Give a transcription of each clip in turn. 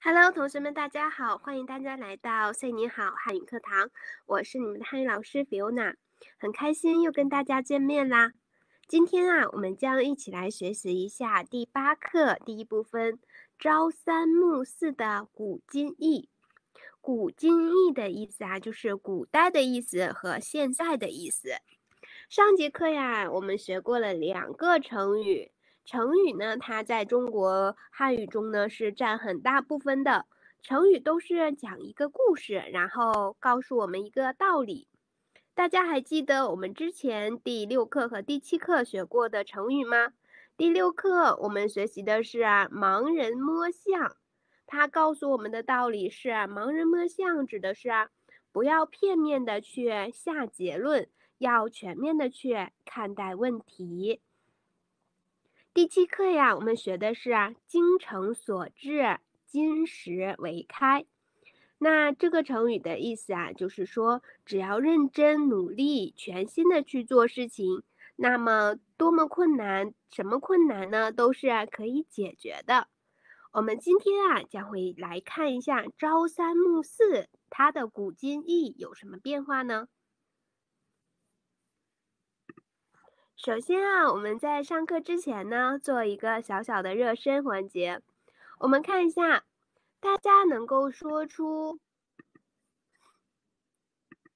Hello，同学们，大家好，欢迎大家来到 say 你好汉语课堂，我是你们的汉语老师 f i o n a 很开心又跟大家见面啦。今天啊，我们将一起来学习一下第八课第一部分“朝三暮四”的古今义。古今义的意思啊，就是古代的意思和现在的意思。上节课呀，我们学过了两个成语。成语呢，它在中国汉语中呢是占很大部分的。成语都是讲一个故事，然后告诉我们一个道理。大家还记得我们之前第六课和第七课学过的成语吗？第六课我们学习的是“盲人摸象”，它告诉我们的道理是：盲人摸象指的是不要片面的去下结论，要全面的去看待问题。第七课呀，我们学的是“精诚所至，金石为开”。那这个成语的意思啊，就是说只要认真努力、全心的去做事情，那么多么困难，什么困难呢，都是可以解决的。我们今天啊，将会来看一下“朝三暮四”它的古今意有什么变化呢？首先啊，我们在上课之前呢，做一个小小的热身环节。我们看一下，大家能够说出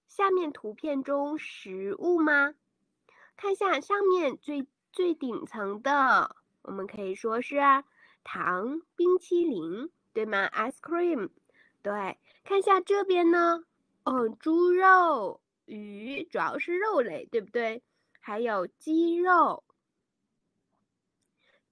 下面图片中食物吗？看一下上面最最顶层的，我们可以说是糖冰淇淋，对吗？Ice cream，对。看一下这边呢，嗯，猪肉、鱼，主要是肉类，对不对？还有鸡肉，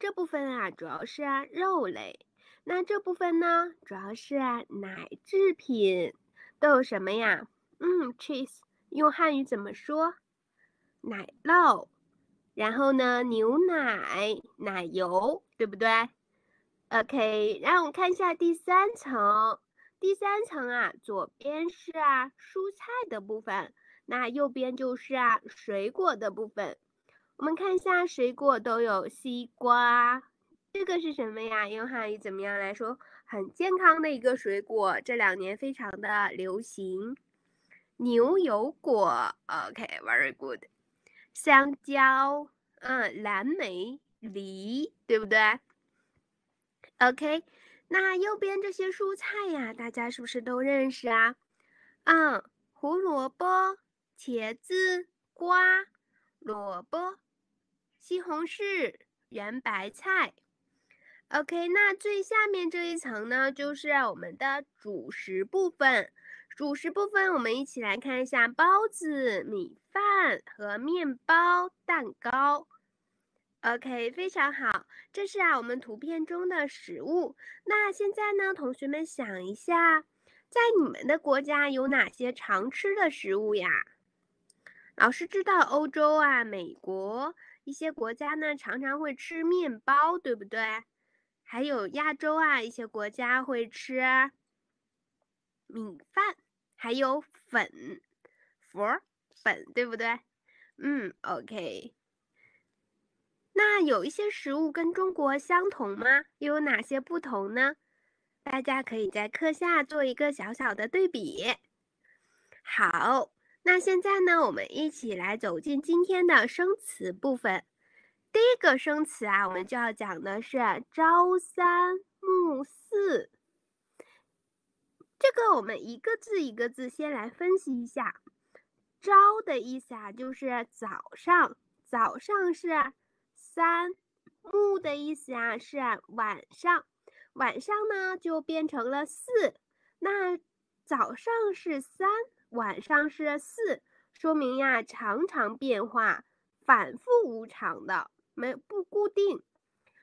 这部分啊主要是肉类。那这部分呢主要是奶制品，都有什么呀？嗯，cheese 用汉语怎么说？奶酪。然后呢，牛奶、奶油，对不对？OK，让我们看一下第三层。第三层啊，左边是啊蔬菜的部分。那右边就是啊，水果的部分。我们看一下，水果都有西瓜，这个是什么呀？用汉语怎么样来说？很健康的一个水果，这两年非常的流行。牛油果，OK，Very good。香蕉，嗯，蓝莓，梨，对不对？OK，那右边这些蔬菜呀，大家是不是都认识啊？嗯，胡萝卜。茄子、瓜、萝卜、西红柿、圆白菜。OK，那最下面这一层呢，就是我们的主食部分。主食部分，我们一起来看一下：包子、米饭和面包、蛋糕。OK，非常好，这是啊我们图片中的食物。那现在呢，同学们想一下，在你们的国家有哪些常吃的食物呀？老师知道，欧洲啊、美国一些国家呢，常常会吃面包，对不对？还有亚洲啊，一些国家会吃米饭，还有粉、粉粉，对不对？嗯，OK。那有一些食物跟中国相同吗？又有哪些不同呢？大家可以在课下做一个小小的对比。好。那现在呢，我们一起来走进今天的生词部分。第一个生词啊，我们就要讲的是“朝三暮四”。这个我们一个字一个字先来分析一下。“朝”的意思啊，就是早上；早上是三；“暮”的意思啊，是晚上；晚上呢就变成了四。那早上是三。晚上是四，说明呀常常变化，反复无常的，没不固定。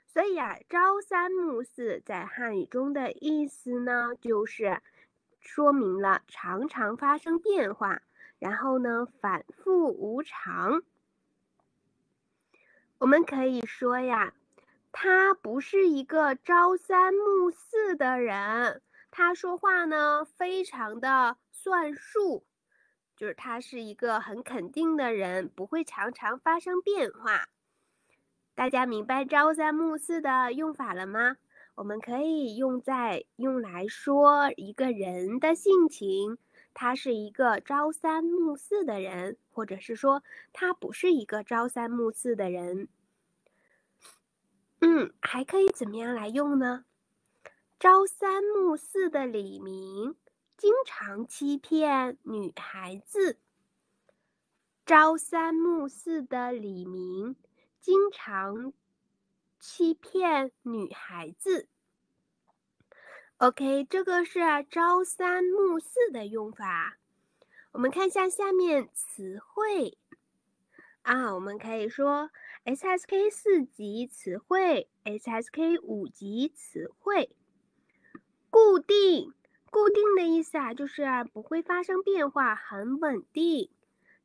所以呀，朝三暮四在汉语中的意思呢，就是说明了常常发生变化，然后呢反复无常。我们可以说呀，他不是一个朝三暮四的人，他说话呢非常的。算数，就是他是一个很肯定的人，不会常常发生变化。大家明白朝三暮四的用法了吗？我们可以用在用来说一个人的性情，他是一个朝三暮四的人，或者是说他不是一个朝三暮四的人。嗯，还可以怎么样来用呢？朝三暮四的李明。经常欺骗女孩子，朝三暮四的李明经常欺骗女孩子。OK，这个是朝三暮四的用法。我们看一下下面词汇啊，我们可以说 SSK 四级词汇，SSK 五级词汇，固定。固定的意思啊，就是不会发生变化，很稳定。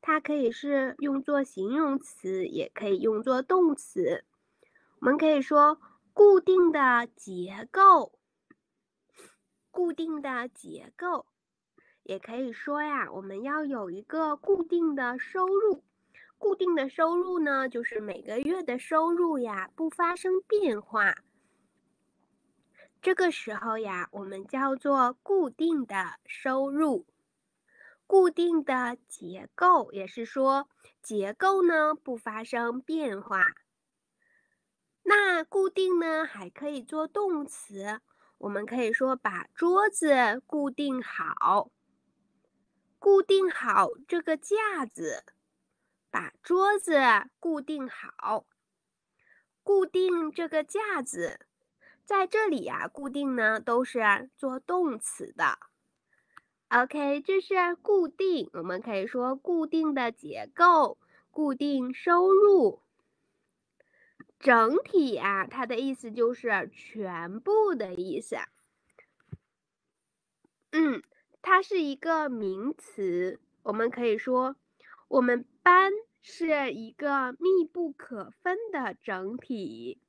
它可以是用作形容词，也可以用作动词。我们可以说固定的结构，固定的结构。也可以说呀，我们要有一个固定的收入。固定的收入呢，就是每个月的收入呀，不发生变化。这个时候呀，我们叫做固定的收入，固定的结构，也是说结构呢不发生变化。那固定呢还可以做动词，我们可以说把桌子固定好，固定好这个架子，把桌子固定好，固定这个架子。在这里呀，固定呢都是做动词的。OK，这是固定，我们可以说固定的结构，固定收入。整体啊，它的意思就是全部的意思。嗯，它是一个名词，我们可以说我们班是一个密不可分的整体。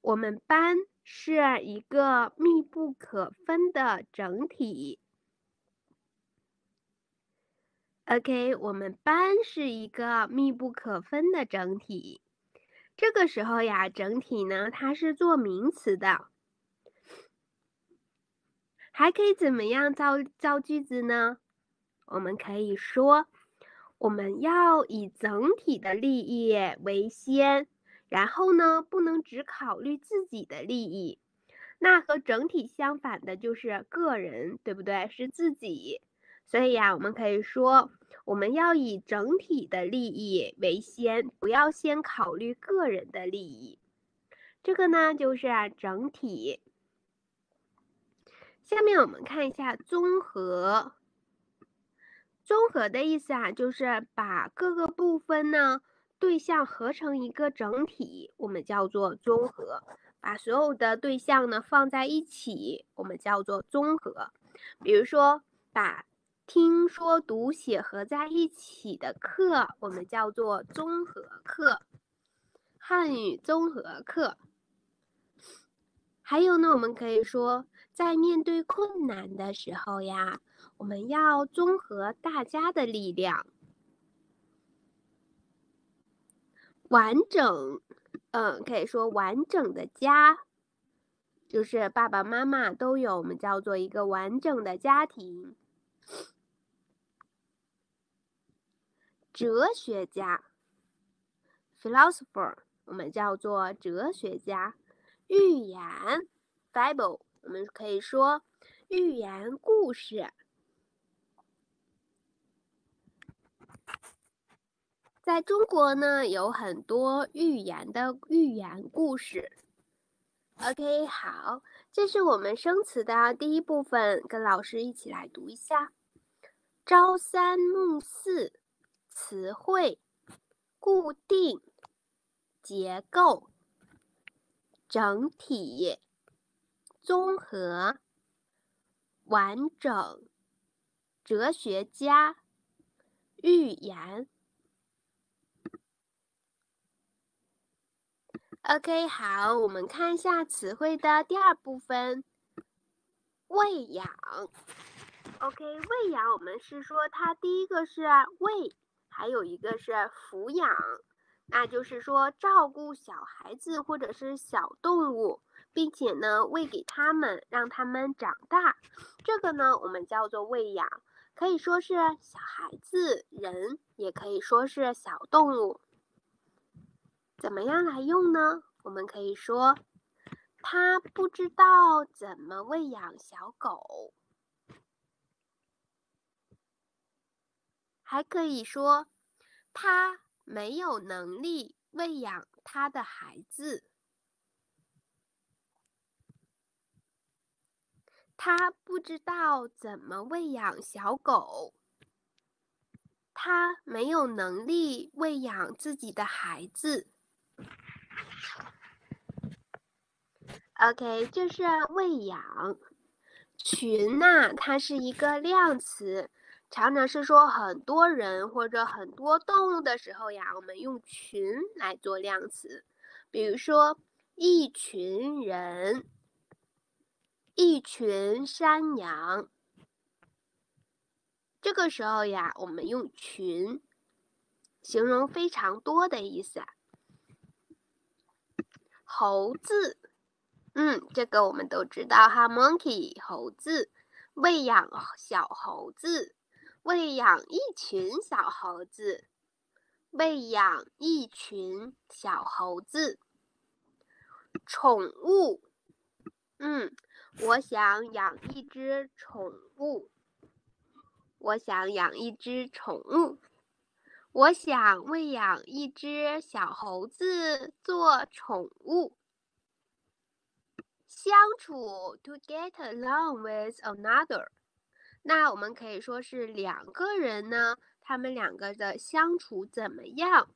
我们班。是一个密不可分的整体。OK，我们班是一个密不可分的整体。这个时候呀，整体呢，它是做名词的，还可以怎么样造造句子呢？我们可以说，我们要以整体的利益为先。然后呢，不能只考虑自己的利益，那和整体相反的就是个人，对不对？是自己，所以呀，我们可以说，我们要以整体的利益为先，不要先考虑个人的利益。这个呢，就是整体。下面我们看一下综合。综合的意思啊，就是把各个部分呢。对象合成一个整体，我们叫做综合，把所有的对象呢放在一起，我们叫做综合。比如说，把听说读写合在一起的课，我们叫做综合课，汉语综合课。还有呢，我们可以说，在面对困难的时候呀，我们要综合大家的力量。完整，嗯，可以说完整的家，就是爸爸妈妈都有，我们叫做一个完整的家庭。哲学家，philosopher，我们叫做哲学家。寓言，fable，我们可以说寓言故事。在中国呢，有很多寓言的寓言故事。OK，好，这是我们生词的第一部分，跟老师一起来读一下：朝三暮四、词汇、固定结构、整体、综合、完整、哲学家、寓言。OK，好，我们看一下词汇的第二部分。喂养，OK，喂养我们是说它第一个是喂，还有一个是抚养，那就是说照顾小孩子或者是小动物，并且呢喂给他们，让他们长大。这个呢我们叫做喂养，可以说是小孩子、人，也可以说是小动物。怎么样来用呢？我们可以说他不知道怎么喂养小狗，还可以说他没有能力喂养他的孩子。他不知道怎么喂养小狗，他没有能力喂养自己的孩子。OK，就是喂养。群呐，它是一个量词，常常是说很多人或者很多动物的时候呀，我们用群来做量词。比如说一群人，一群山羊，这个时候呀，我们用群形容非常多的意思。猴子，嗯，这个我们都知道哈。Monkey，猴子，喂养小猴子，喂养一群小猴子，喂养一群小猴子。宠物，嗯，我想养一只宠物，我想养一只宠物。我想喂养一只小猴子做宠物，相处 to get along with another，那我们可以说是两个人呢，他们两个的相处怎么样？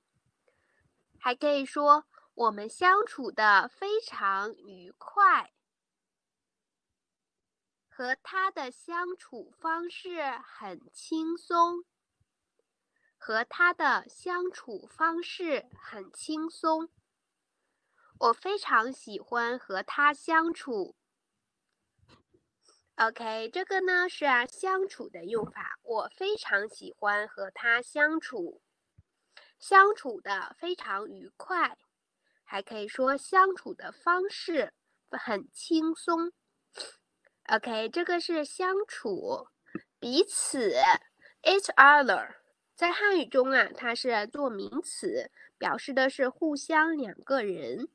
还可以说我们相处的非常愉快，和他的相处方式很轻松。和他的相处方式很轻松，我非常喜欢和他相处。OK，这个呢是相处的用法，我非常喜欢和他相处，相处的非常愉快，还可以说相处的方式很轻松。OK，这个是相处，彼此，each other。在汉语中啊，它是做名词，表示的是互相两个人。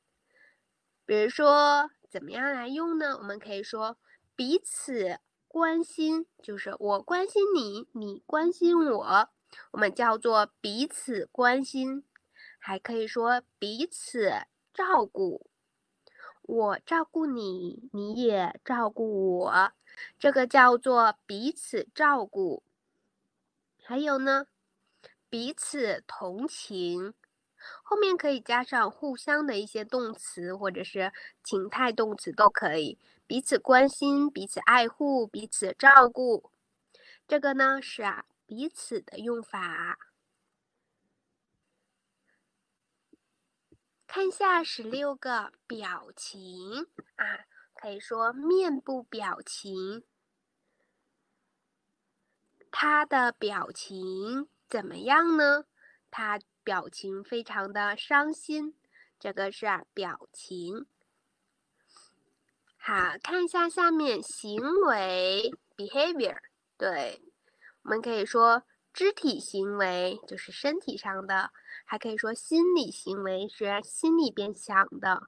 比如说，怎么样来用呢？我们可以说彼此关心，就是我关心你，你关心我，我们叫做彼此关心。还可以说彼此照顾，我照顾你，你也照顾我，这个叫做彼此照顾。还有呢？彼此同情，后面可以加上互相的一些动词或者是情态动词都可以。彼此关心，彼此爱护，彼此照顾，这个呢是彼此的用法。看下十六个表情啊，可以说面部表情，他的表情。怎么样呢？他表情非常的伤心，这个是表情。好，看一下下面行为 （behavior）。对，我们可以说肢体行为就是身体上的，还可以说心理行为是心里边想的。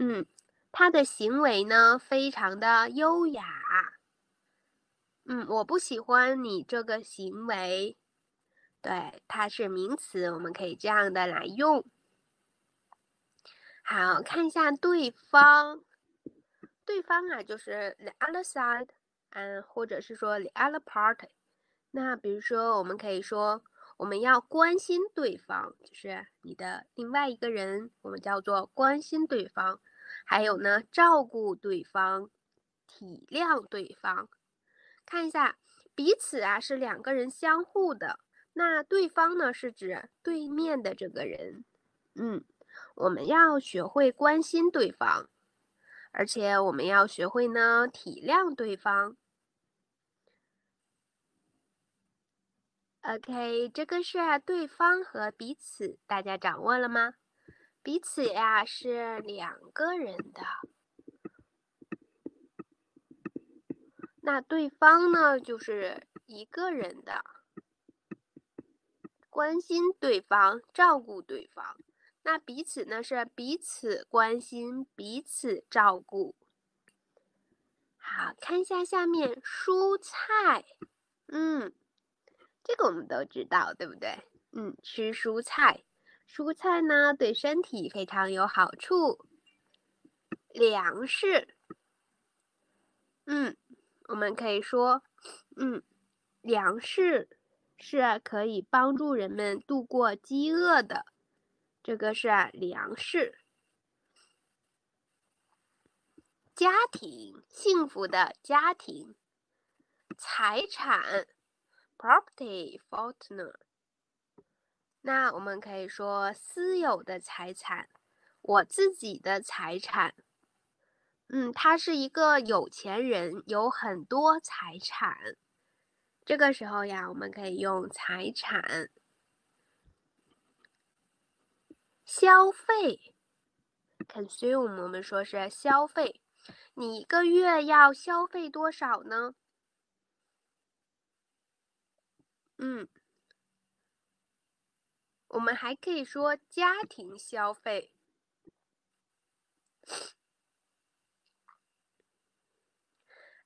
嗯，他的行为呢非常的优雅。嗯，我不喜欢你这个行为。对，它是名词，我们可以这样的来用。好看一下对方，对方啊，就是 the other side，嗯，或者是说 the other party。那比如说，我们可以说我们要关心对方，就是你的另外一个人，我们叫做关心对方。还有呢，照顾对方，体谅对方。看一下彼此啊，是两个人相互的。那对方呢，是指对面的这个人。嗯，我们要学会关心对方，而且我们要学会呢体谅对方。OK，这个是对方和彼此，大家掌握了吗？彼此呀是两个人的，那对方呢就是一个人的。关心对方，照顾对方，那彼此呢？是彼此关心，彼此照顾。好，看一下下面蔬菜，嗯，这个我们都知道，对不对？嗯，吃蔬菜，蔬菜呢对身体非常有好处。粮食，嗯，我们可以说，嗯，粮食。是可以帮助人们度过饥饿的，这个是粮食。家庭幸福的家庭，财产 p r o p e r t y f a r t n e r 那我们可以说私有的财产，我自己的财产。嗯，他是一个有钱人，有很多财产。这个时候呀，我们可以用财产消费，c o n s u m e 我们说是消费，你一个月要消费多少呢？嗯，我们还可以说家庭消费。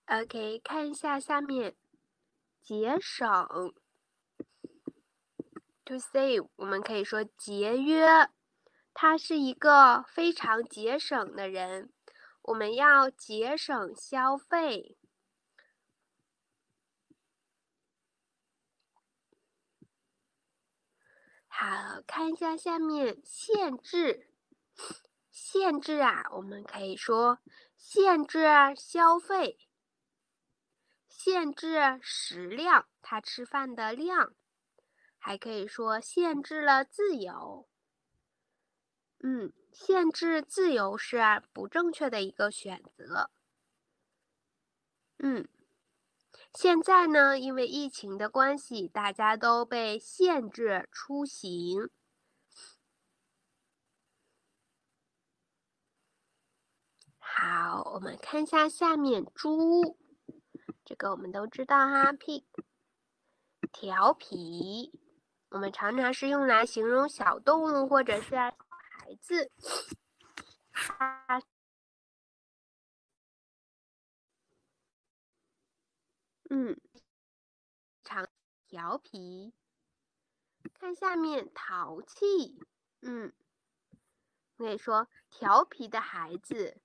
OK，看一下下面。节省，to save，我们可以说节约。他是一个非常节省的人。我们要节省消费。好，看一下下面限制，限制啊，我们可以说限制消费。限制食量，他吃饭的量，还可以说限制了自由。嗯，限制自由是不正确的一个选择。嗯，现在呢，因为疫情的关系，大家都被限制出行。好，我们看一下下面猪。这个我们都知道哈，p i g 调皮。我们常常是用来形容小动物或者是孩子。嗯，常调皮。看下面，淘气。嗯，可以说调皮的孩子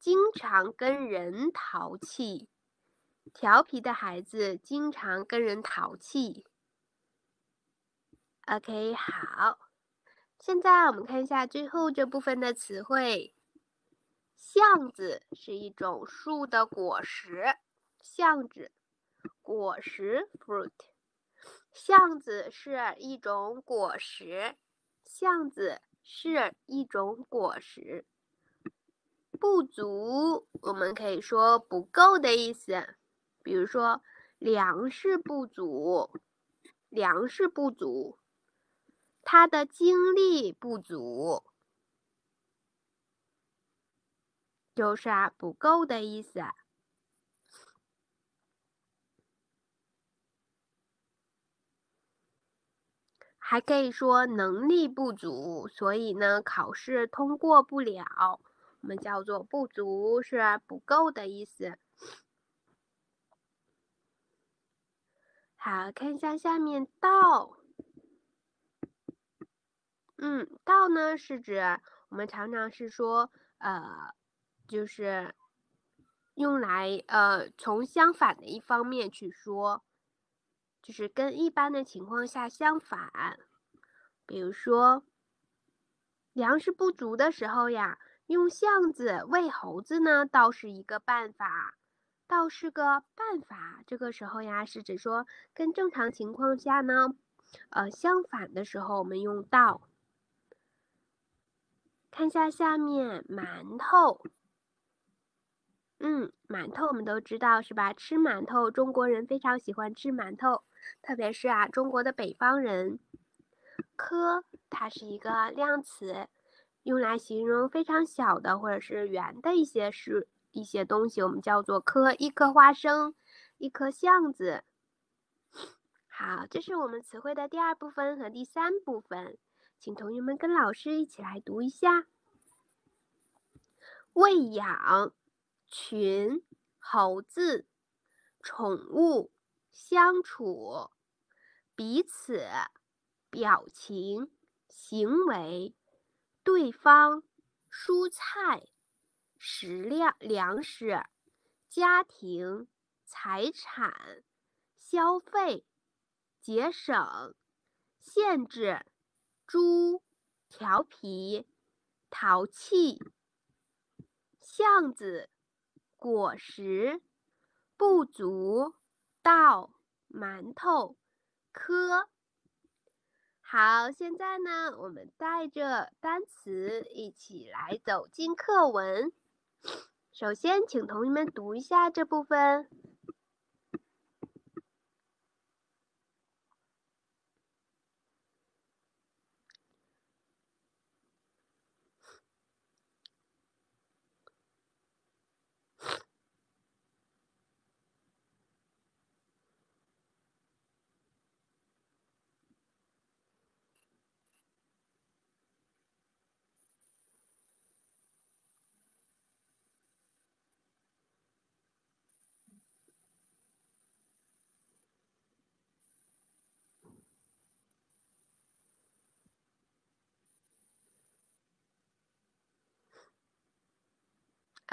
经常跟人淘气。调皮的孩子经常跟人淘气。OK，好，现在我们看一下最后这部分的词汇。橡子是一种树的果实。橡子，果实，fruit。橡子是一种果实。橡子是一种果实。不足，我们可以说不够的意思。比如说，粮食不足，粮食不足，他的精力不足，就是啊不够的意思。还可以说能力不足，所以呢考试通过不了。我们叫做不足是不够的意思。好，看一下下面“到。嗯，“到呢是指我们常常是说，呃，就是用来呃从相反的一方面去说，就是跟一般的情况下相反。比如说，粮食不足的时候呀，用橡子喂猴子呢，倒是一个办法。倒是个办法。这个时候呀，是指说跟正常情况下呢，呃，相反的时候，我们用倒。看一下下面，馒头。嗯，馒头我们都知道是吧？吃馒头，中国人非常喜欢吃馒头，特别是啊，中国的北方人。颗，它是一个量词，用来形容非常小的或者是圆的一些事。一些东西我们叫做颗，一颗花生，一颗橡子。好，这是我们词汇的第二部分和第三部分，请同学们跟老师一起来读一下：喂养群猴子，宠物相处彼此表情行为对方蔬菜。食量、粮食、家庭、财产、消费、节省、限制、猪、调皮、淘气、巷子、果实、不足、道、馒头、科。好，现在呢，我们带着单词一起来走进课文。首先，请同学们读一下这部分。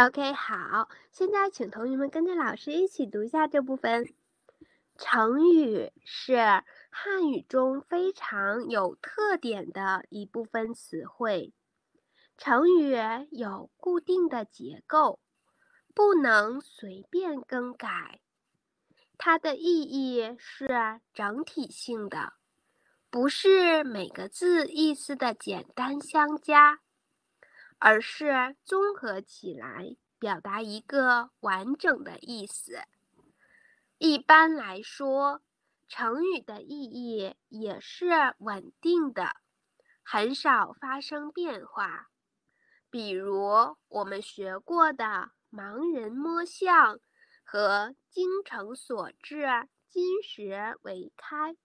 OK，好，现在请同学们跟着老师一起读一下这部分。成语是汉语中非常有特点的一部分词汇。成语有固定的结构，不能随便更改。它的意义是整体性的，不是每个字意思的简单相加。而是综合起来表达一个完整的意思。一般来说，成语的意义也是稳定的，很少发生变化。比如我们学过的“盲人摸象”和“精诚所至，金石为开”，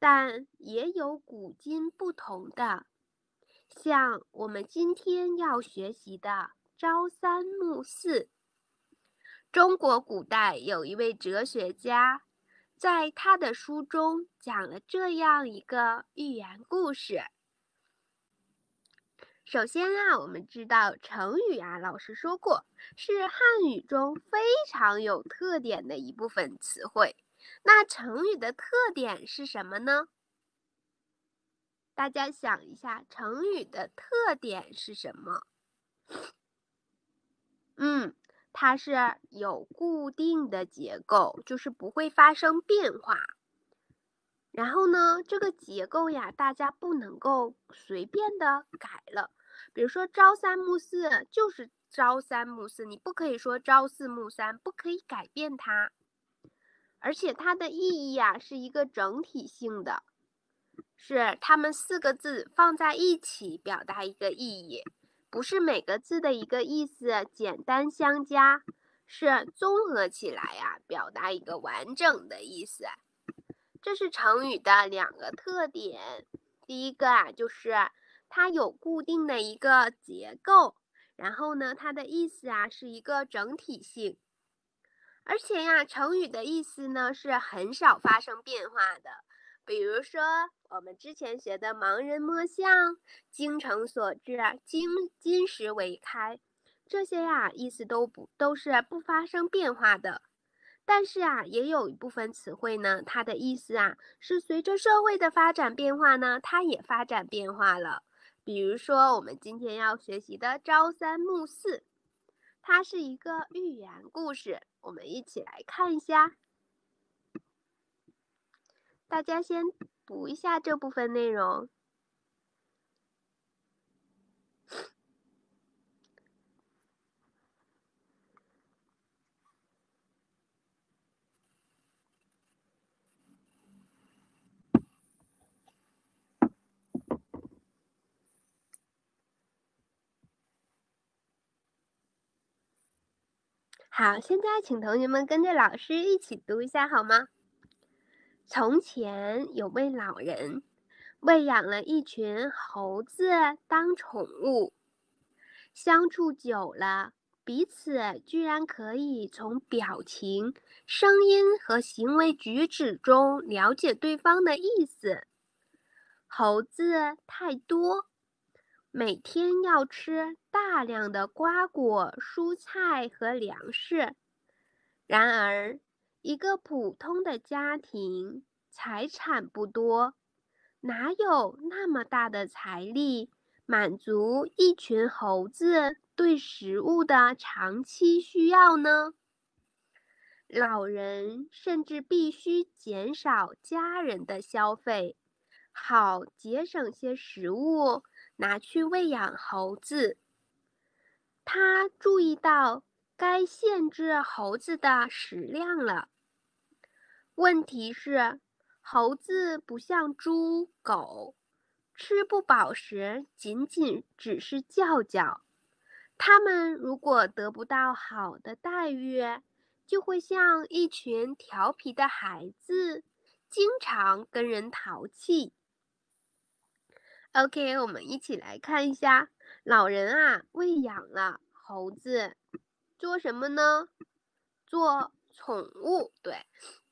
但也有古今不同的。像我们今天要学习的“朝三暮四”，中国古代有一位哲学家，在他的书中讲了这样一个寓言故事。首先啊，我们知道成语啊，老师说过是汉语中非常有特点的一部分词汇。那成语的特点是什么呢？大家想一下，成语的特点是什么？嗯，它是有固定的结构，就是不会发生变化。然后呢，这个结构呀，大家不能够随便的改了。比如说“朝三暮四”就是“朝三暮四”，你不可以说“朝四暮三”，不可以改变它。而且它的意义呀，是一个整体性的。是他们四个字放在一起表达一个意义，不是每个字的一个意思简单相加，是综合起来呀表达一个完整的意思。这是成语的两个特点。第一个啊，就是它有固定的一个结构，然后呢，它的意思啊是一个整体性，而且呀，成语的意思呢是很少发生变化的。比如说，我们之前学的“盲人摸象”“精诚所至，金金石为开”这些呀，意思都不都是不发生变化的。但是啊，也有一部分词汇呢，它的意思啊是随着社会的发展变化呢，它也发展变化了。比如说，我们今天要学习的“朝三暮四”，它是一个寓言故事，我们一起来看一下。大家先读一下这部分内容。好，现在请同学们跟着老师一起读一下，好吗？从前有位老人，喂养了一群猴子当宠物。相处久了，彼此居然可以从表情、声音和行为举止中了解对方的意思。猴子太多，每天要吃大量的瓜果、蔬菜和粮食。然而，一个普通的家庭财产不多，哪有那么大的财力满足一群猴子对食物的长期需要呢？老人甚至必须减少家人的消费，好节省些食物拿去喂养猴子。他注意到该限制猴子的食量了。问题是，猴子不像猪狗，吃不饱时仅仅只是叫叫。它们如果得不到好的待遇，就会像一群调皮的孩子，经常跟人淘气。OK，我们一起来看一下，老人啊，喂养了猴子，做什么呢？做宠物，对。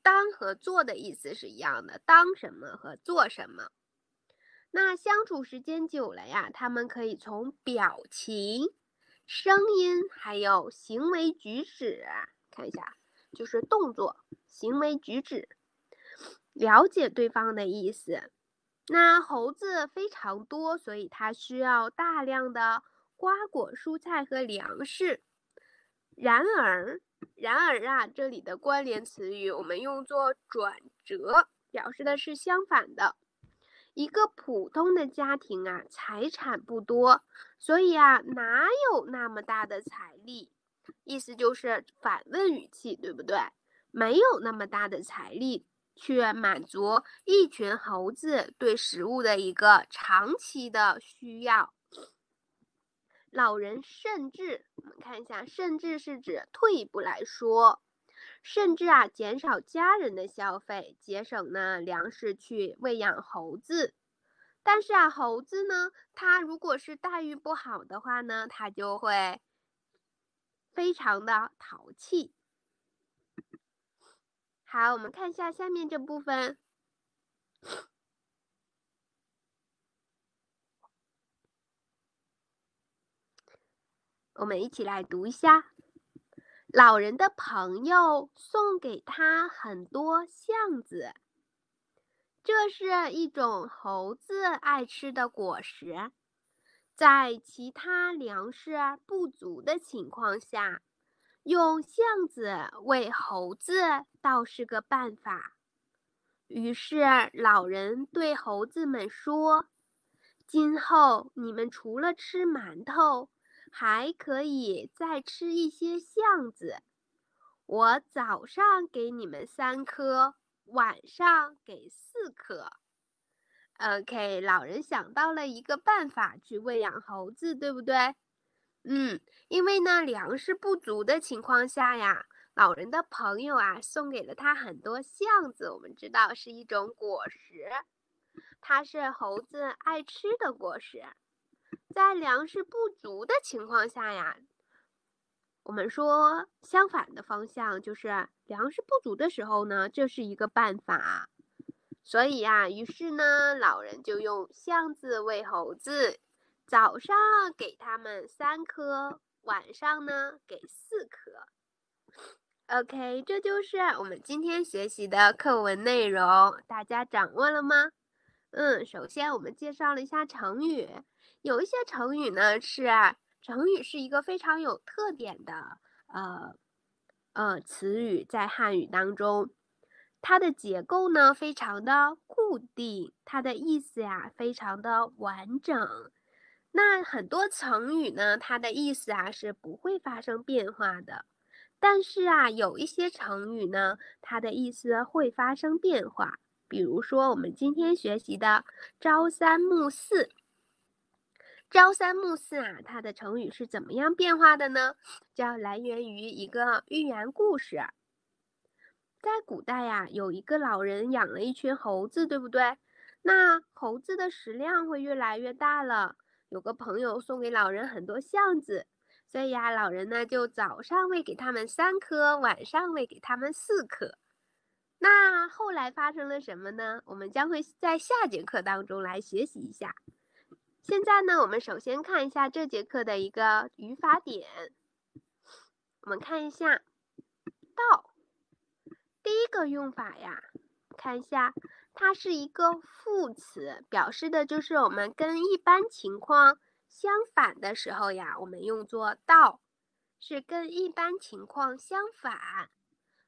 当和做的意思是一样的，当什么和做什么。那相处时间久了呀，他们可以从表情、声音，还有行为举止看一下，就是动作、行为举止，了解对方的意思。那猴子非常多，所以它需要大量的瓜果蔬菜和粮食。然而，然而啊，这里的关联词语我们用作转折，表示的是相反的。一个普通的家庭啊，财产不多，所以啊，哪有那么大的财力？意思就是反问语气，对不对？没有那么大的财力，却满足一群猴子对食物的一个长期的需要。老人甚至，我们看一下，甚至是指退一步来说，甚至啊，减少家人的消费，节省呢粮食去喂养猴子。但是啊，猴子呢，它如果是待遇不好的话呢，它就会非常的淘气。好，我们看一下下面这部分。我们一起来读一下。老人的朋友送给他很多橡子，这是一种猴子爱吃的果实。在其他粮食不足的情况下，用橡子喂猴子倒是个办法。于是，老人对猴子们说：“今后你们除了吃馒头。”还可以再吃一些橡子，我早上给你们三颗，晚上给四颗。OK，老人想到了一个办法去喂养猴子，对不对？嗯，因为呢粮食不足的情况下呀，老人的朋友啊送给了他很多橡子，我们知道是一种果实，它是猴子爱吃的果实。在粮食不足的情况下呀，我们说相反的方向就是粮食不足的时候呢，这是一个办法。所以呀，于是呢，老人就用箱子喂猴子，早上给他们三颗，晚上呢给四颗。OK，这就是我们今天学习的课文内容，大家掌握了吗？嗯，首先我们介绍了一下成语。有一些成语呢，是成语是一个非常有特点的，呃，呃，词语，在汉语当中，它的结构呢非常的固定，它的意思呀非常的完整。那很多成语呢，它的意思啊是不会发生变化的。但是啊，有一些成语呢，它的意思会发生变化。比如说我们今天学习的“朝三暮四”。朝三暮四啊，它的成语是怎么样变化的呢？叫来源于一个寓言故事。在古代呀，有一个老人养了一群猴子，对不对？那猴子的食量会越来越大了。有个朋友送给老人很多橡子，所以呀，老人呢就早上喂给他们三颗，晚上喂给他们四颗。那后来发生了什么呢？我们将会在下节课当中来学习一下。现在呢，我们首先看一下这节课的一个语法点。我们看一下，到第一个用法呀，看一下，它是一个副词，表示的就是我们跟一般情况相反的时候呀，我们用作到，是跟一般情况相反。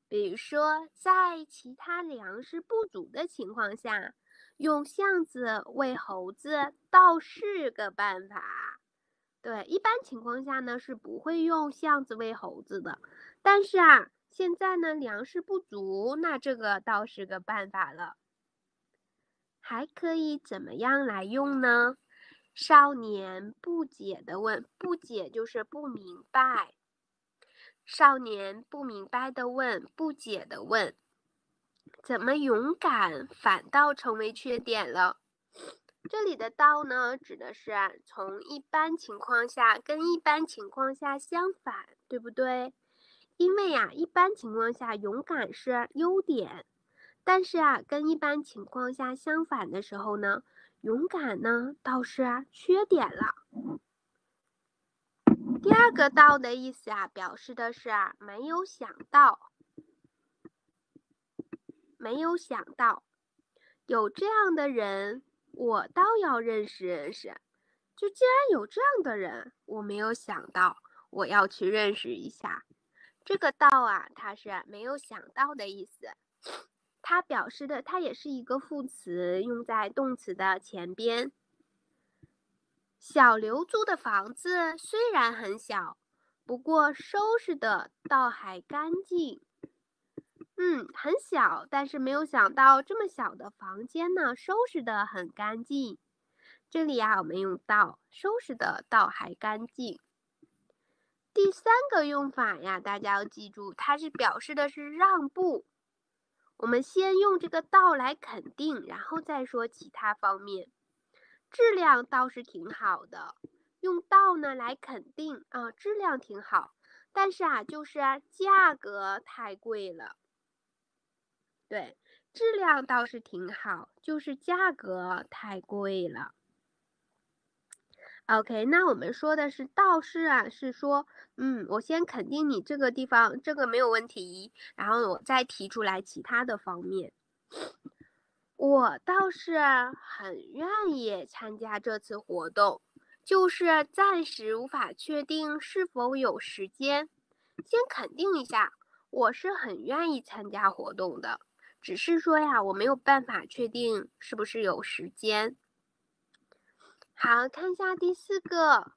比如说，在其他粮食不足的情况下。用巷子喂猴子倒是个办法，对，一般情况下呢是不会用巷子喂猴子的，但是啊，现在呢粮食不足，那这个倒是个办法了。还可以怎么样来用呢？少年不解的问，不解就是不明白，少年不明白的问，不解的问。怎么勇敢反倒成为缺点了？这里的“道”呢，指的是从一般情况下跟一般情况下相反，对不对？因为呀，一般情况下勇敢是优点，但是啊，跟一般情况下相反的时候呢，勇敢呢倒是缺点了。第二个“道”的意思啊，表示的是啊没有想到。没有想到有这样的人，我倒要认识认识。就既然有这样的人，我没有想到我要去认识一下。这个“到”啊，它是没有想到的意思，它表示的，它也是一个副词，用在动词的前边。小刘租的房子虽然很小，不过收拾的倒还干净。嗯，很小，但是没有想到这么小的房间呢，收拾的很干净。这里呀，我们用到收拾的倒还干净。第三个用法呀，大家要记住，它是表示的是让步。我们先用这个道来肯定，然后再说其他方面。质量倒是挺好的，用道呢来肯定啊，质量挺好，但是啊，就是价格太贵了。对，质量倒是挺好，就是价格太贵了。OK，那我们说的是倒是啊，是说，嗯，我先肯定你这个地方这个没有问题，然后我再提出来其他的方面。我倒是很愿意参加这次活动，就是暂时无法确定是否有时间。先肯定一下，我是很愿意参加活动的。只是说呀，我没有办法确定是不是有时间。好看一下第四个，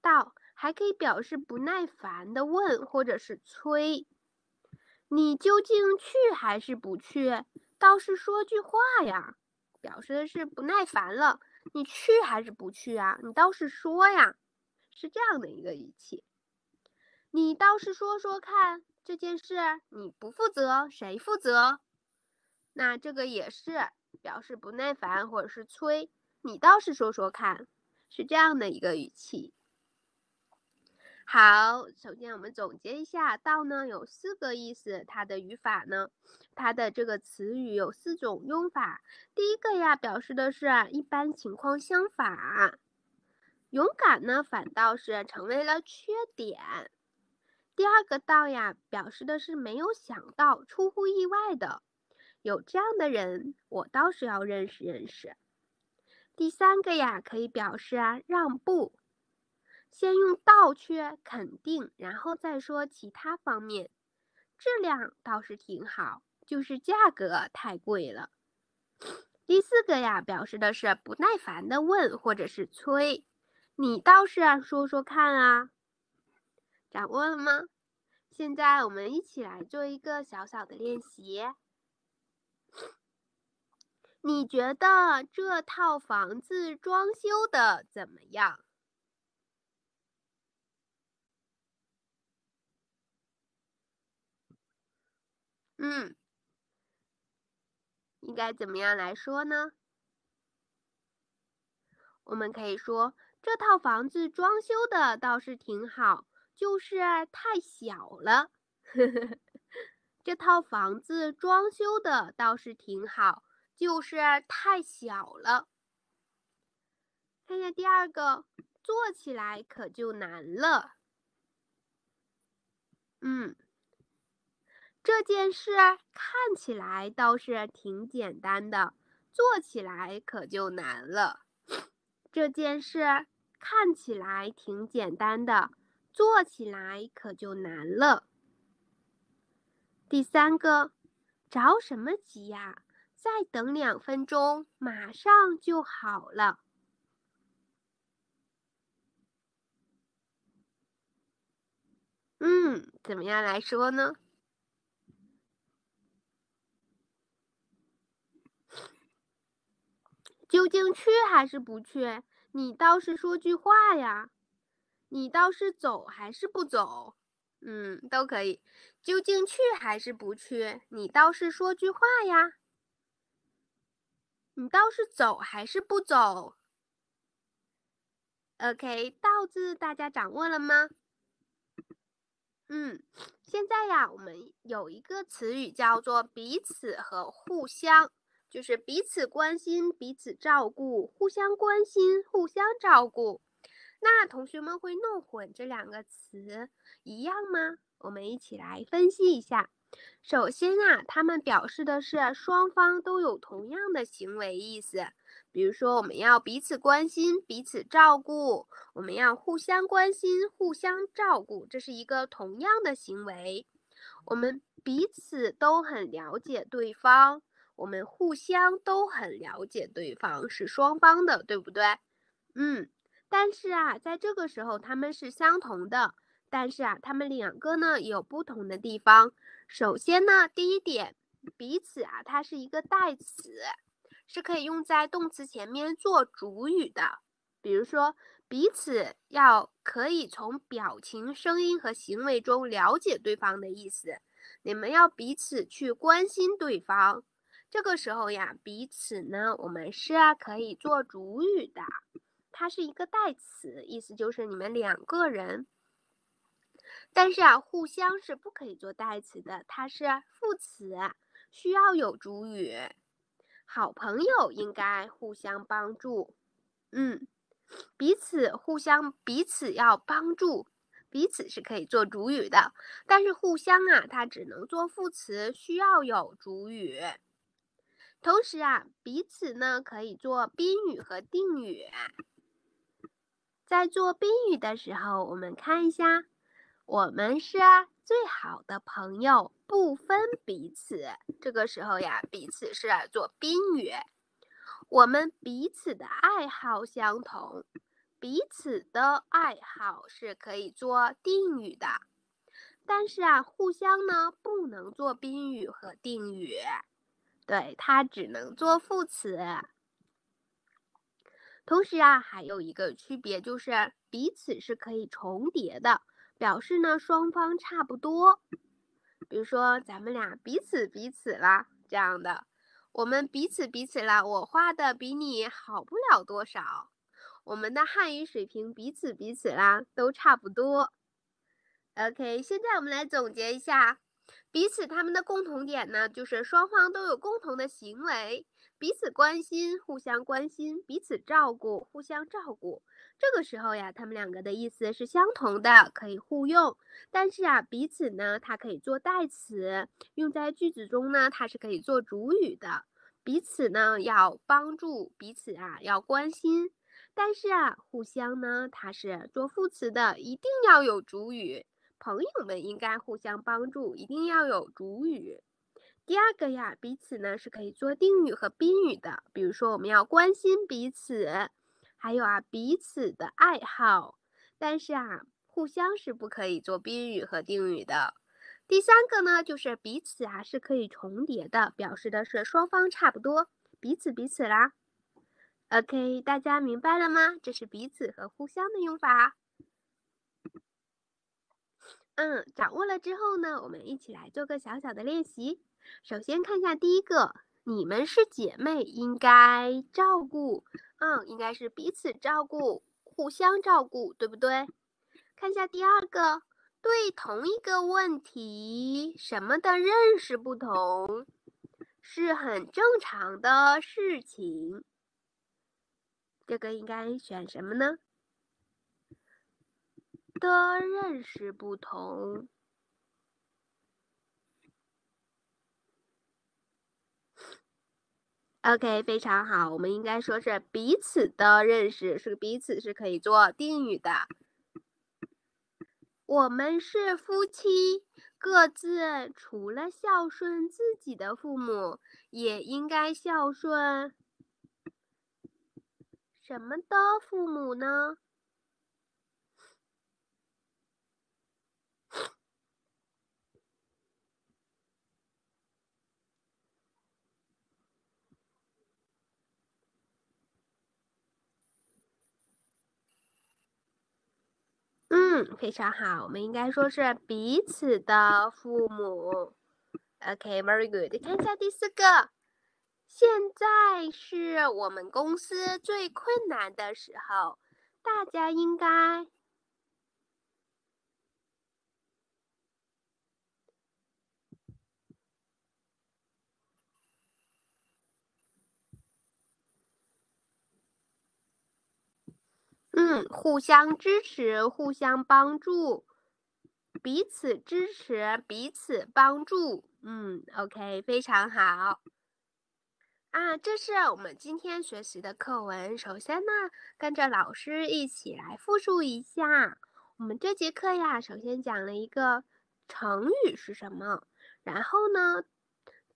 到还可以表示不耐烦的问或者是催。你究竟去还是不去？倒是说句话呀，表示的是不耐烦了。你去还是不去啊？你倒是说呀，是这样的一个语气。你倒是说说看。这件事你不负责，谁负责？那这个也是表示不耐烦或者是催你，倒是说说看，是这样的一个语气。好，首先我们总结一下，道呢有四个意思，它的语法呢，它的这个词语有四种用法。第一个呀，表示的是一般情况相反，勇敢呢反倒是成为了缺点。第二个“到呀，表示的是没有想到、出乎意外的。有这样的人，我倒是要认识认识。第三个呀，可以表示啊让步，先用“道”去肯定，然后再说其他方面。质量倒是挺好，就是价格太贵了。第四个呀，表示的是不耐烦的问或者是催。你倒是说说看啊。掌握了吗？现在我们一起来做一个小小的练习。你觉得这套房子装修的怎么样？嗯，应该怎么样来说呢？我们可以说这套房子装修的倒是挺好。就是太小了，这套房子装修的倒是挺好，就是太小了。看下第二个，做起来可就难了。嗯，这件事看起来倒是挺简单的，做起来可就难了。这件事看起来挺简单的。做起来可就难了。第三个，着什么急呀？再等两分钟，马上就好了。嗯，怎么样来说呢？究竟去还是不去？你倒是说句话呀！你倒是走还是不走？嗯，都可以。究竟去还是不去？你倒是说句话呀！你倒是走还是不走？OK，倒字大家掌握了吗？嗯，现在呀，我们有一个词语叫做彼此和互相，就是彼此关心、彼此照顾，互相关心、互相照顾。那同学们会弄混这两个词一样吗？我们一起来分析一下。首先啊，它们表示的是双方都有同样的行为意思。比如说，我们要彼此关心、彼此照顾，我们要互相关心、互相照顾，这是一个同样的行为。我们彼此都很了解对方，我们互相都很了解对方，是双方的，对不对？嗯。但是啊，在这个时候，它们是相同的。但是啊，它们两个呢有不同的地方。首先呢，第一点，彼此啊，它是一个代词，是可以用在动词前面做主语的。比如说，彼此要可以从表情、声音和行为中了解对方的意思。你们要彼此去关心对方。这个时候呀，彼此呢，我们是可以做主语的。它是一个代词，意思就是你们两个人。但是啊，互相是不可以做代词的，它是副词，需要有主语。好朋友应该互相帮助，嗯，彼此互相彼此要帮助，彼此是可以做主语的，但是互相啊，它只能做副词，需要有主语。同时啊，彼此呢可以做宾语和定语。在做宾语的时候，我们看一下，我们是最好的朋友，不分彼此。这个时候呀，彼此是做宾语。我们彼此的爱好相同，彼此的爱好是可以做定语的。但是啊，互相呢不能做宾语和定语，对，它只能做副词。同时啊，还有一个区别就是彼此是可以重叠的，表示呢双方差不多。比如说咱们俩彼此彼此啦，这样的，我们彼此彼此啦，我画的比你好不了多少，我们的汉语水平彼此彼此啦都差不多。OK，现在我们来总结一下，彼此他们的共同点呢，就是双方都有共同的行为。彼此关心，互相关心，彼此照顾，互相照顾。这个时候呀，他们两个的意思是相同的，可以互用。但是啊，彼此呢，它可以做代词，用在句子中呢，它是可以做主语的。彼此呢，要帮助彼此啊，要关心。但是啊，互相呢，它是做副词的，一定要有主语。朋友们应该互相帮助，一定要有主语。第二个呀，彼此呢是可以做定语和宾语的，比如说我们要关心彼此，还有啊彼此的爱好。但是啊，互相是不可以做宾语和定语的。第三个呢，就是彼此啊是可以重叠的，表示的是双方差不多，彼此彼此啦。OK，大家明白了吗？这是彼此和互相的用法。嗯，掌握了之后呢，我们一起来做个小小的练习。首先看一下第一个，你们是姐妹，应该照顾，嗯，应该是彼此照顾，互相照顾，对不对？看一下第二个，对同一个问题什么的认识不同，是很正常的事情。这个应该选什么呢？的认识不同。OK，非常好。我们应该说是彼此的认识，是彼此是可以做定语的。我们是夫妻，各自除了孝顺自己的父母，也应该孝顺什么的父母呢？嗯，非常好，我们应该说是彼此的父母。OK，very good。看一下第四个，现在是我们公司最困难的时候，大家应该。嗯，互相支持，互相帮助，彼此支持，彼此帮助。嗯，OK，非常好。啊，这是我们今天学习的课文。首先呢，跟着老师一起来复述一下。我们这节课呀，首先讲了一个成语是什么？然后呢，“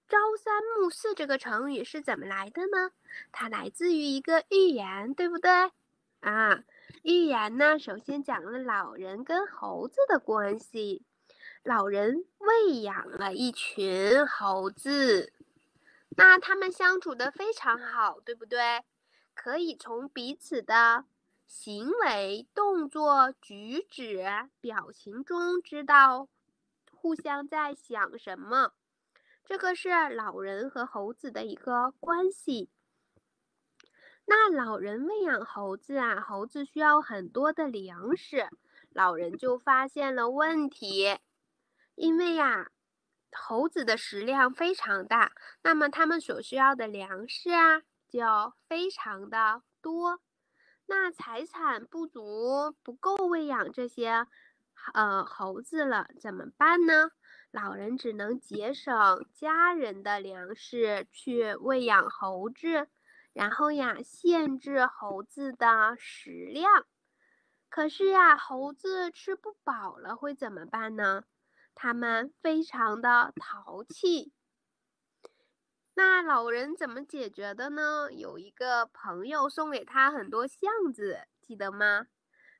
朝三暮四”这个成语是怎么来的呢？它来自于一个寓言，对不对？啊。寓言呢，首先讲了老人跟猴子的关系。老人喂养了一群猴子，那他们相处的非常好，对不对？可以从彼此的行为、动作、举止、表情中知道互相在想什么。这个是老人和猴子的一个关系。那老人喂养猴子啊，猴子需要很多的粮食，老人就发现了问题，因为呀，猴子的食量非常大，那么他们所需要的粮食啊就非常的多，那财产不足不够喂养这些，呃猴子了，怎么办呢？老人只能节省家人的粮食去喂养猴子。然后呀，限制猴子的食量。可是呀，猴子吃不饱了会怎么办呢？他们非常的淘气。那老人怎么解决的呢？有一个朋友送给他很多橡子，记得吗？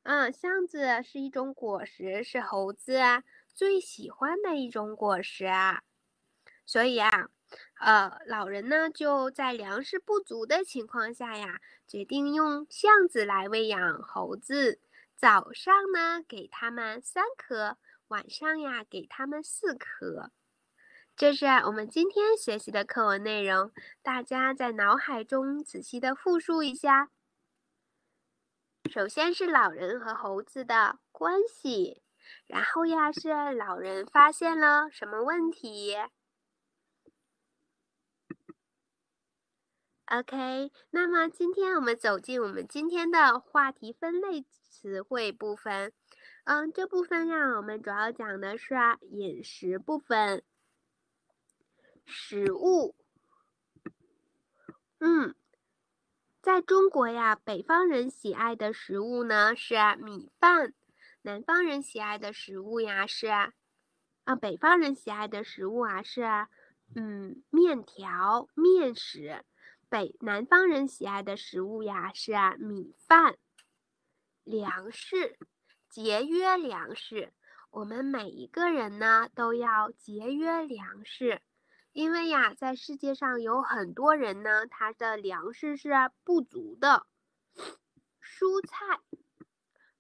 嗯，橡子是一种果实，是猴子最喜欢的一种果实。所以啊。呃，老人呢就在粮食不足的情况下呀，决定用橡子来喂养猴子。早上呢，给他们三颗；晚上呀，给他们四颗。这是我们今天学习的课文内容，大家在脑海中仔细的复述一下。首先是老人和猴子的关系，然后呀是老人发现了什么问题。OK，那么今天我们走进我们今天的话题分类词汇部分。嗯，这部分让我们主要讲的是饮食部分，食物。嗯，在中国呀，北方人喜爱的食物呢是米饭，南方人喜爱的食物呀是啊，北方人喜爱的食物啊是嗯面条、面食。北南方人喜爱的食物呀是米饭、粮食，节约粮食。我们每一个人呢都要节约粮食，因为呀，在世界上有很多人呢，他的粮食是不足的。蔬菜，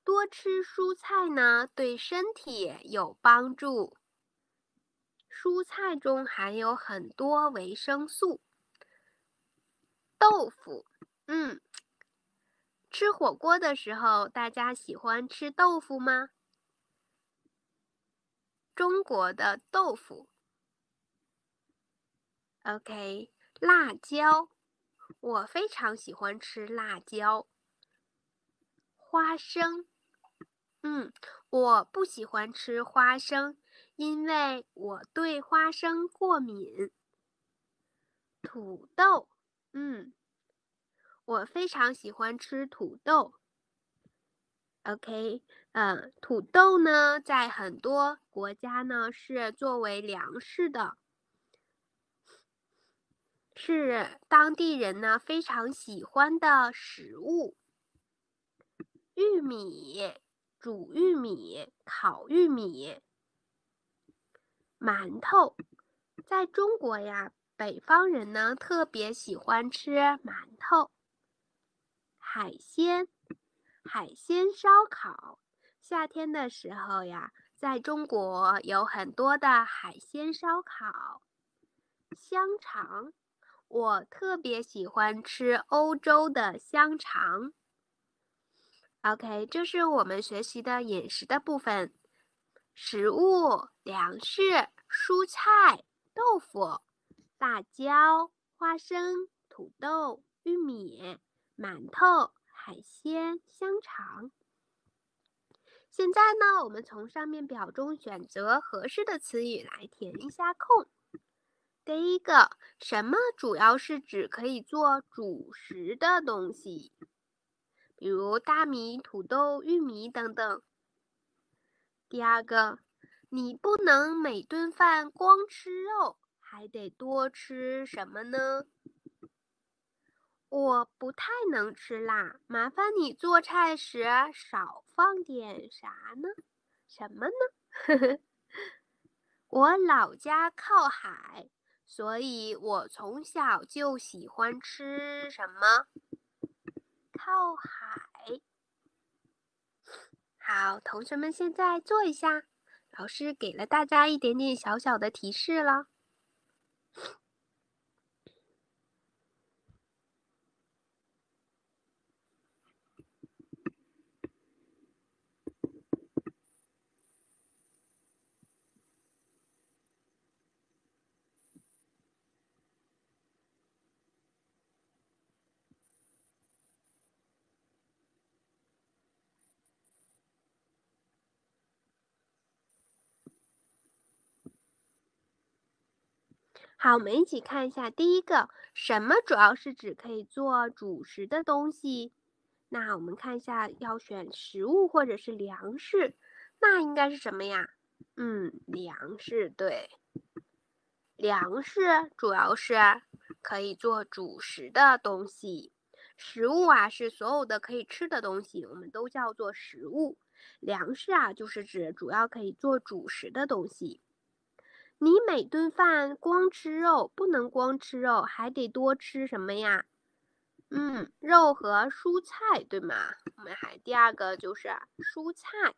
多吃蔬菜呢对身体有帮助。蔬菜中含有很多维生素。豆腐，嗯，吃火锅的时候，大家喜欢吃豆腐吗？中国的豆腐，OK，辣椒，我非常喜欢吃辣椒。花生，嗯，我不喜欢吃花生，因为我对花生过敏。土豆。嗯，我非常喜欢吃土豆。OK，嗯，土豆呢，在很多国家呢是作为粮食的，是当地人呢非常喜欢的食物。玉米，煮玉米，烤玉米，馒头，在中国呀。北方人呢，特别喜欢吃馒头、海鲜、海鲜烧烤。夏天的时候呀，在中国有很多的海鲜烧烤、香肠。我特别喜欢吃欧洲的香肠。OK，这是我们学习的饮食的部分：食物、粮食、蔬菜、豆腐。辣椒、花生、土豆、玉米、馒头、海鲜、香肠。现在呢，我们从上面表中选择合适的词语来填一下空。第一个，什么主要是指可以做主食的东西，比如大米、土豆、玉米等等。第二个，你不能每顿饭光吃肉。还得多吃什么呢？我不太能吃辣，麻烦你做菜时少放点啥呢？什么呢？我老家靠海，所以我从小就喜欢吃什么？靠海。好，同学们现在做一下，老师给了大家一点点小小的提示了。好，我们一起看一下第一个，什么主要是指可以做主食的东西？那我们看一下，要选食物或者是粮食，那应该是什么呀？嗯，粮食对，粮食主要是可以做主食的东西。食物啊，是所有的可以吃的东西，我们都叫做食物。粮食啊，就是指主要可以做主食的东西。你每顿饭光吃肉，不能光吃肉，还得多吃什么呀？嗯，肉和蔬菜，对吗？我们还第二个就是蔬菜。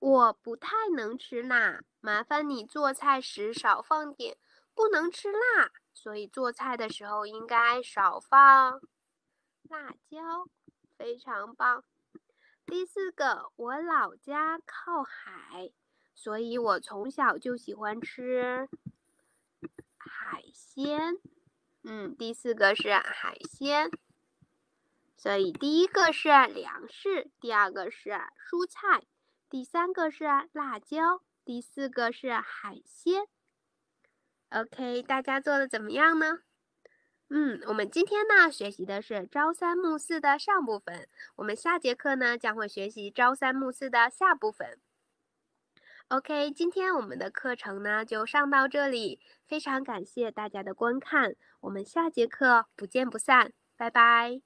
我不太能吃辣，麻烦你做菜时少放点，不能吃辣，所以做菜的时候应该少放辣椒。非常棒。第四个，我老家靠海。所以我从小就喜欢吃海鲜，嗯，第四个是海鲜。所以第一个是粮食，第二个是蔬菜，第三个是辣椒，第四个是海鲜。OK，大家做的怎么样呢？嗯，我们今天呢学习的是“朝三暮四”的上部分，我们下节课呢将会学习“朝三暮四”的下部分。OK，今天我们的课程呢就上到这里，非常感谢大家的观看，我们下节课不见不散，拜拜。